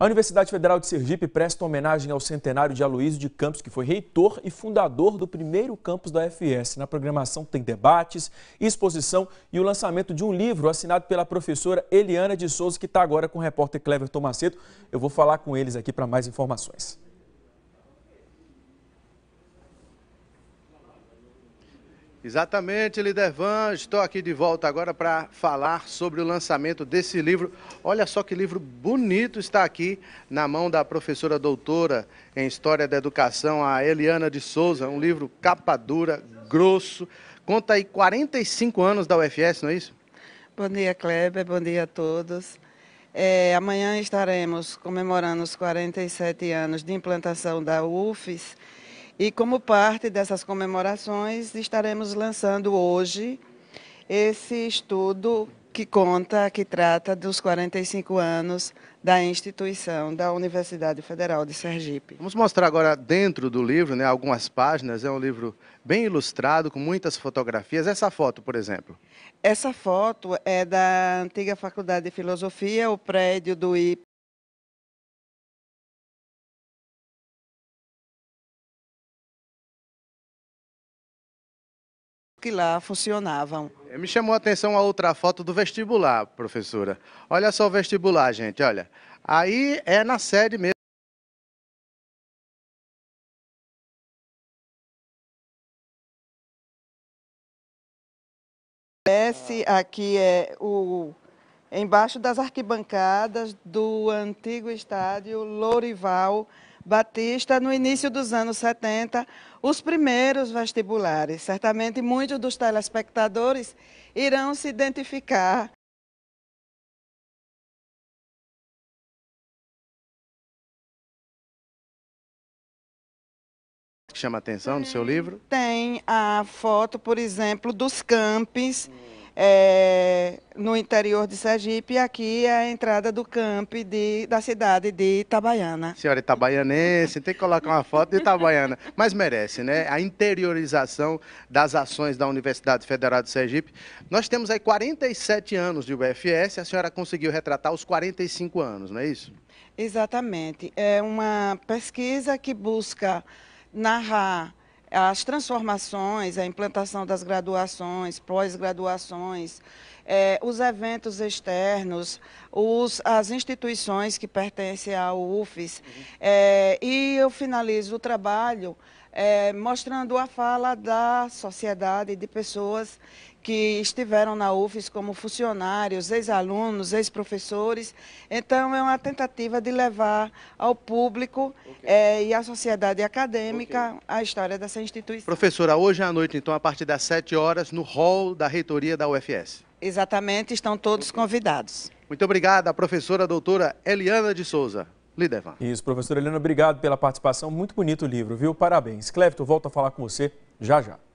A Universidade Federal de Sergipe presta homenagem ao centenário de Aloysio de Campos, que foi reitor e fundador do primeiro campus da UFS. Na programação tem debates, exposição e o lançamento de um livro assinado pela professora Eliana de Souza, que está agora com o repórter Cleverton Macedo. Eu vou falar com eles aqui para mais informações. Exatamente, Lidervan. Estou aqui de volta agora para falar sobre o lançamento desse livro. Olha só que livro bonito está aqui na mão da professora doutora em História da Educação, a Eliana de Souza. Um livro capa dura, grosso. Conta aí 45 anos da UFS, não é isso? Bom dia, Kleber. Bom dia a todos. É, amanhã estaremos comemorando os 47 anos de implantação da UFES e como parte dessas comemorações, estaremos lançando hoje esse estudo que conta, que trata dos 45 anos da instituição da Universidade Federal de Sergipe. Vamos mostrar agora dentro do livro, né, algumas páginas, é um livro bem ilustrado, com muitas fotografias. Essa foto, por exemplo. Essa foto é da antiga Faculdade de Filosofia, o prédio do IP que lá funcionavam. É, me chamou a atenção a outra foto do vestibular, professora. Olha só o vestibular, gente, olha. Aí é na sede mesmo. Esse aqui é o embaixo das arquibancadas do antigo estádio Lourival Batista no início dos anos 70 os primeiros vestibulares. Certamente muitos dos telespectadores irão se identificar. chama atenção no seu livro? Tem a foto, por exemplo, dos campos. Hum é, no interior de Sergipe, e aqui é a entrada do camp de, da cidade de Itabaiana. Senhora Itabaianense, tem que colocar uma foto de Itabaiana, mas merece, né? A interiorização das ações da Universidade Federal de Sergipe. Nós temos aí 47 anos de UFS, a senhora conseguiu retratar os 45 anos, não é isso? Exatamente. É uma pesquisa que busca narrar as transformações, a implantação das graduações, pós-graduações, é, os eventos externos, os, as instituições que pertencem à UFES. Uhum. É, e eu finalizo o trabalho é, mostrando a fala da sociedade, de pessoas que estiveram na UFES como funcionários, ex-alunos, ex-professores. Então, é uma tentativa de levar ao público okay. é, e à sociedade acadêmica okay. a história dessa instituição. Professora, hoje à noite, então, a partir das 7 horas, no hall da reitoria da UFS. Exatamente, estão todos okay. convidados. Muito obrigada, professora doutora Eliana de Souza. Lidevan. Isso, professor Helena, obrigado pela participação. Muito bonito o livro, viu? Parabéns. Clevito, volto a falar com você já já.